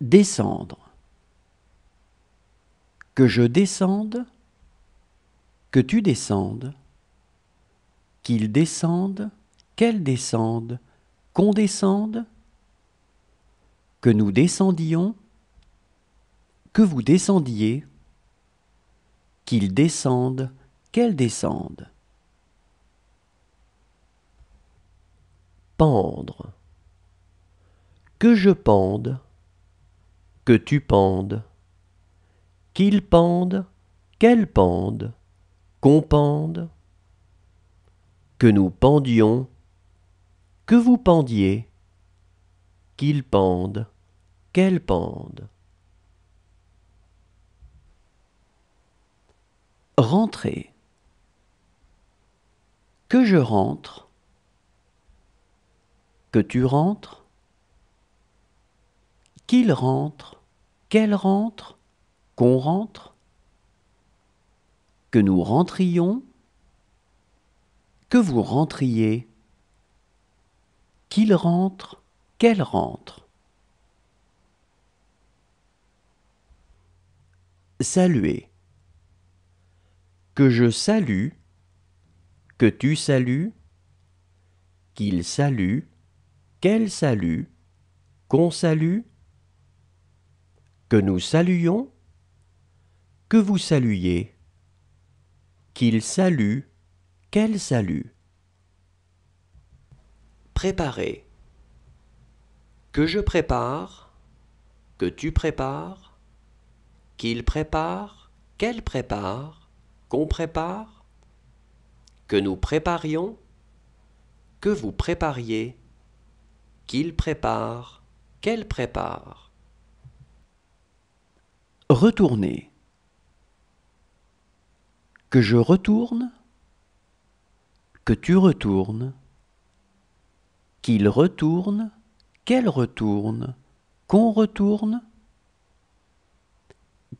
Descendre. Que je descende, que tu descendes, qu'il descende, qu'elle descende, qu'on descende, que nous descendions, que vous descendiez, qu'il descendent qu'elle descende. Pendre. Que je pende, que tu pendes. Qu'il pende, qu'elle pende, qu'on pende. Que nous pendions, que vous pendiez. Qu'il pende, qu'elle pende. Rentrer. Que je rentre. Que tu rentres. Qu'il rentre qu'elle rentre, qu'on rentre, que nous rentrions, que vous rentriez, qu'il rentre, qu'elle rentre. Saluer. Que je salue, que tu salues, qu'il salue, qu'elle salue, qu'on salue, que nous saluions, que vous saluiez, qu'il salue, qu'elle salue. Préparer. Que je prépare, que tu prépares, qu'il prépare, qu'elle prépare, qu'on prépare, que nous préparions, que vous prépariez, qu'il prépare, qu'elle prépare. Retourner. Que je retourne, que tu retournes, qu'il retourne, qu'elle retourne, qu'on retourne,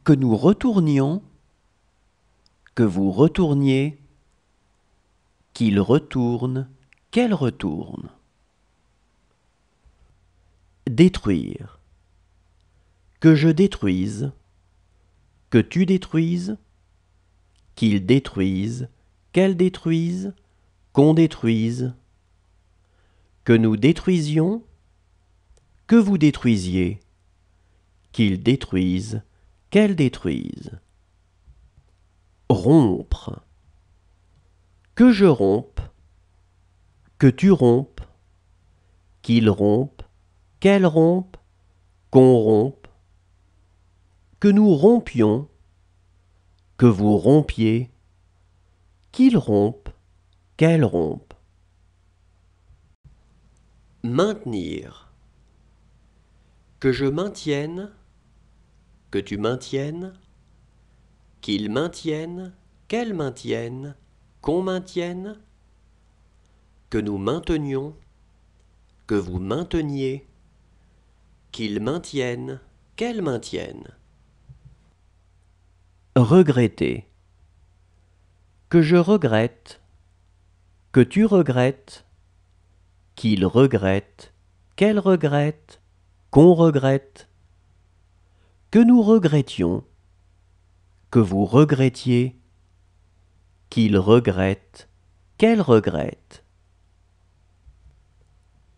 que nous retournions, que vous retourniez, qu'il retourne, qu'elle retourne. Détruire. Que je détruise, que tu détruises, qu'ils détruisent, qu'elles détruisent, qu'on détruise, que nous détruisions, que vous détruisiez, qu'ils détruisent, qu'elles détruisent. Rompre. Que je rompe, que tu rompes, qu'ils rompent, qu'elles rompent, qu'on rompe, que nous rompions, que vous rompiez, qu'il rompe, qu'elle rompe. Maintenir. Que je maintienne, que tu maintiennes, qu'il maintienne, qu'elle maintienne, qu'on maintienne, que nous maintenions, que vous mainteniez, qu'ils maintiennent, qu'elle maintiennent. Regretter. Que je regrette, que tu regrettes, qu'il regrette, qu'elle regrette, qu'on regrette, que nous regrettions, que vous regrettiez, qu'il regrette, qu'elle regrette.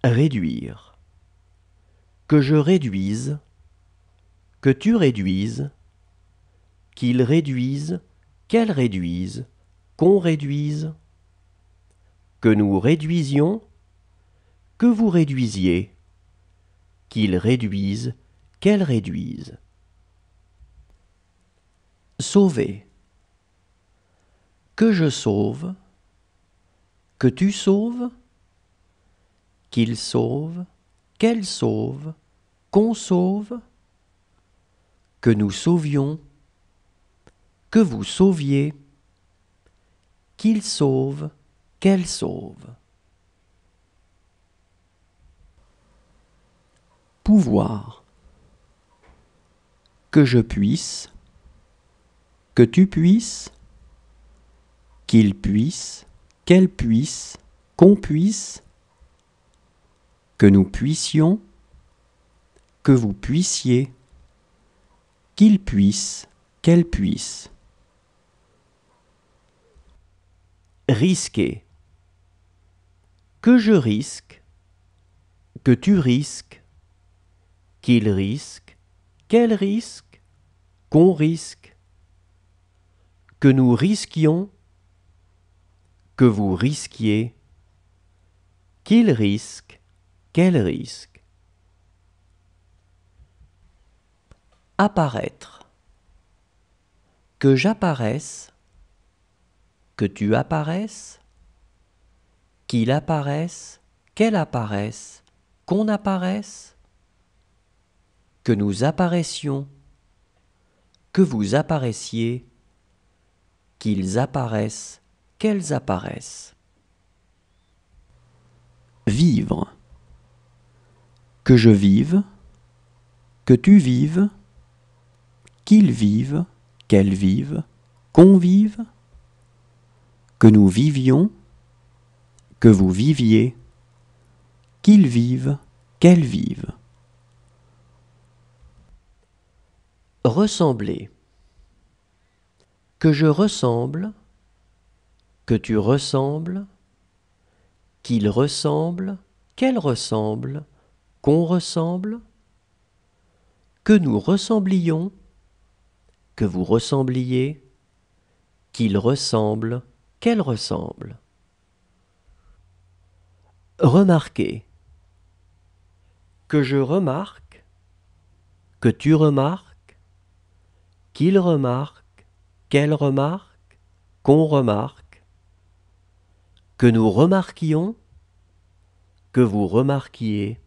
Réduire. Que je réduise, que tu réduises, qu'ils réduisent, qu'elles réduisent, qu'on réduise, que nous réduisions, que vous réduisiez, qu'ils réduisent, qu'elles réduisent. Sauver. Que je sauve, que tu sauves, Qu'ils sauvent, qu'elle sauve, qu'on sauve, que nous sauvions, que vous sauviez, qu'il sauve, qu'elle sauve. Pouvoir. Que je puisse, que tu puisses, qu'il puisse, qu'elle puisse, qu'on puisse, que nous puissions, que vous puissiez, qu'il puisse, qu'elle puisse. risquer. Que je risque, que tu risques, qu'il risque, quel risque, qu'on risque, que nous risquions, que vous risquiez, qu'il risque, quel risque. Apparaître. Que j'apparaisse, que tu apparaisses, qu'il apparaisse, qu'elle apparaisse, qu'on apparaisse, que nous apparaissions, que vous apparaissiez, qu'ils apparaissent, qu'elles apparaissent. Vivre. Que je vive, que tu vives, qu'ils vivent, qu'elles vivent, qu'on vive, que nous vivions, que vous viviez, qu'ils vivent, qu'elles vivent. Ressembler. Que je ressemble, que tu ressembles, qu'il ressemble, qu'elle ressemble, qu'on ressemble, que nous ressemblions, que vous ressembliez, qu'il ressemble, qu'elle ressemble. Remarquez. Que je remarque, que tu remarques, qu'il remarque, qu'elle remarque, qu'on remarque, que nous remarquions, que vous remarquiez,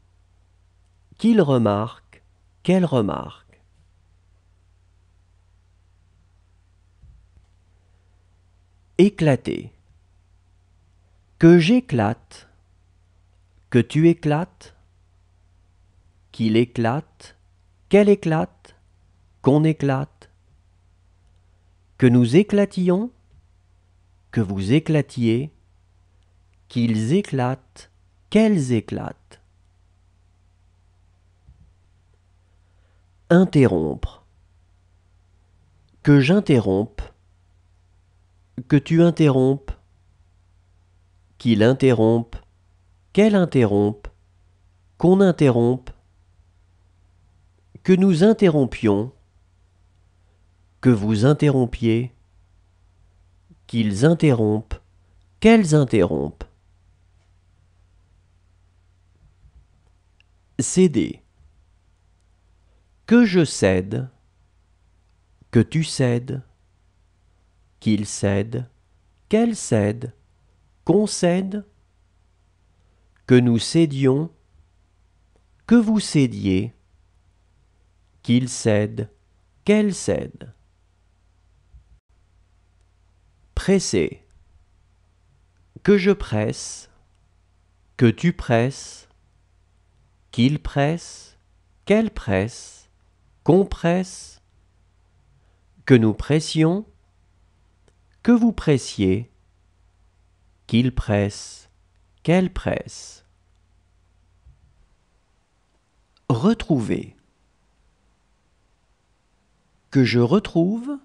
qu'il remarque, qu'elle remarque. Éclater. Que j'éclate, que tu éclates, qu'il éclate, qu'elle éclate, qu'on éclate, que nous éclations, que vous éclatiez, qu'ils éclatent, qu'elles éclatent. Interrompre. Que j'interrompe, que tu interrompes, qu'il interrompe, qu'elle interrompe, qu'on interrompe, que nous interrompions, que vous interrompiez, qu'ils interrompent, qu'elles interrompent. Céder. Que je cède, que tu cèdes, qu'il cède, qu'elle cède, qu'on cède, que nous cédions, que vous cédiez, qu'il cède, qu'elle cède. Presser, que je presse, que tu presses, qu'il presse, qu'elle presse, qu'on presse, que nous pressions, que vous pressiez, qu'il presse, qu'elle presse. retrouvez, Que je retrouve,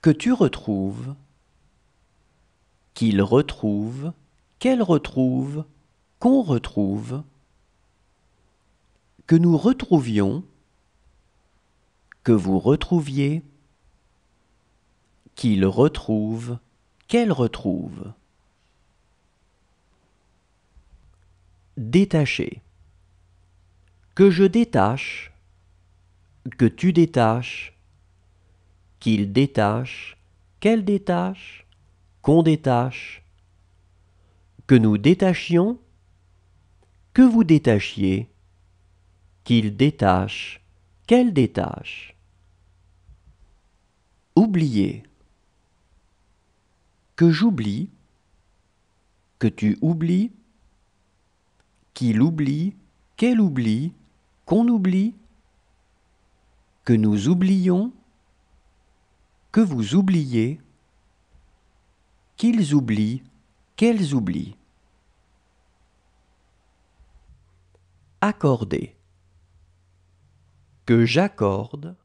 que tu retrouves, qu'il retrouve, qu'elle retrouve, qu'on retrouve, que nous retrouvions, que vous retrouviez, qu'il retrouve, qu'elle retrouve. Détacher. Que je détache, que tu détaches, qu'il détache, qu'elle détache, qu'on détache, que nous détachions, que vous détachiez, qu'il détache, qu'elle détache. Oublier que j'oublie, que tu oublies, qu'il oublie, qu'elle oublie, qu'on oublie, que nous oublions, que vous oubliez, qu'ils oublient, qu'elles oublient. Accorder. Que j'accorde,